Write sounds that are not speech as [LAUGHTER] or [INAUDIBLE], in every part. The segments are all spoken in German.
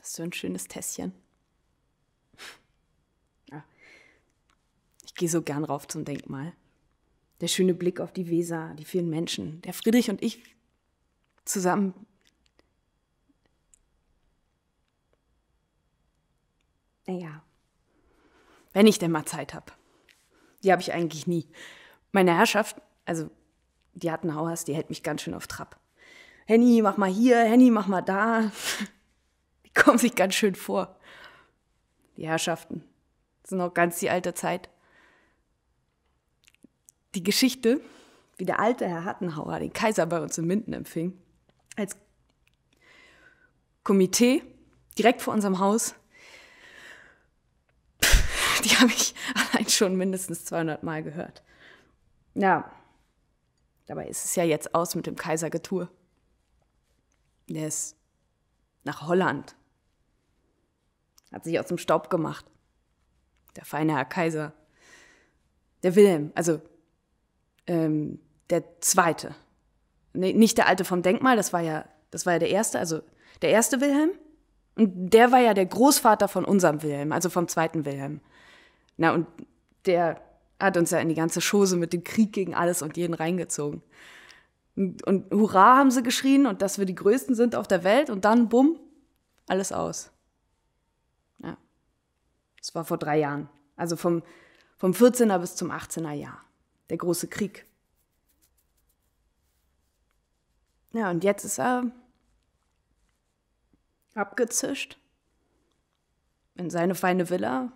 Das ist so ein schönes Tässchen. Ja. Ich gehe so gern rauf zum Denkmal. Der schöne Blick auf die Weser, die vielen Menschen, der Friedrich und ich zusammen. Naja, wenn ich denn mal Zeit habe. Die habe ich eigentlich nie. Meine Herrschaft, also die Hattenhauers, die hält mich ganz schön auf Trab. Henny, mach mal hier, Henny, mach mal da kommen sich ganz schön vor. Die Herrschaften. sind ist noch ganz die alte Zeit. Die Geschichte, wie der alte Herr Hattenhauer den Kaiser bei uns in Minden empfing, als Komitee direkt vor unserem Haus, die habe ich allein schon mindestens 200 Mal gehört. Ja, dabei ist es ja jetzt aus mit dem Kaisergetour. Der ist nach Holland hat sich aus dem Staub gemacht. Der feine Herr Kaiser. Der Wilhelm, also ähm, der zweite. Nee, nicht der alte vom Denkmal, das war ja, das war ja der erste, also der erste Wilhelm. Und der war ja der Großvater von unserem Wilhelm, also vom zweiten Wilhelm. Na, und der hat uns ja in die ganze Chose mit dem Krieg gegen alles und jeden reingezogen. Und, und Hurra haben sie geschrien und dass wir die Größten sind auf der Welt und dann bumm, alles aus. Das war vor drei Jahren. Also vom, vom 14er bis zum 18er Jahr. Der große Krieg. Ja, und jetzt ist er abgezischt in seine feine Villa.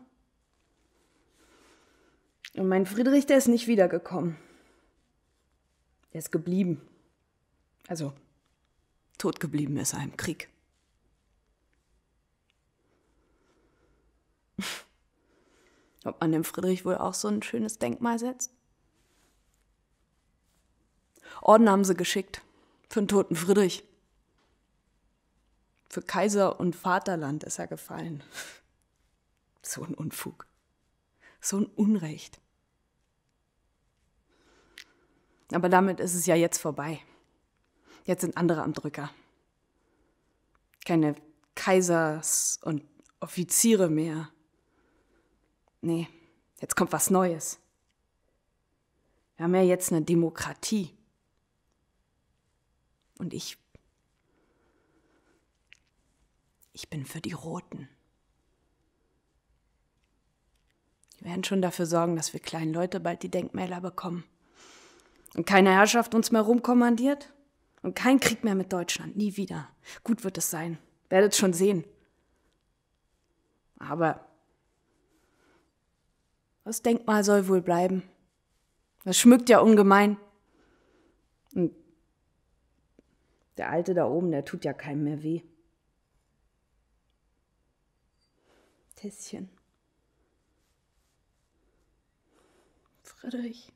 Und mein Friedrich, der ist nicht wiedergekommen. Der ist geblieben. Also, tot geblieben ist er im Krieg. Ob man dem Friedrich wohl auch so ein schönes Denkmal setzt? Orden haben sie geschickt. Für den toten Friedrich. Für Kaiser und Vaterland ist er gefallen. [LAUGHS] So ein Unfug. So ein Unrecht. Aber damit ist es ja jetzt vorbei. Jetzt sind andere am Drücker. Keine Kaisers und Offiziere mehr. Nee, jetzt kommt was Neues. Wir haben ja jetzt eine Demokratie. Und ich. Ich bin für die Roten. Die werden schon dafür sorgen, dass wir kleinen Leute bald die Denkmäler bekommen. Und keine Herrschaft uns mehr rumkommandiert. Und kein Krieg mehr mit Deutschland. Nie wieder. Gut wird es sein. Werdet schon sehen. Aber das Denkmal soll wohl bleiben. Das schmückt ja ungemein. Und der Alte da oben, der tut ja keinem mehr weh. Tässchen. Friedrich.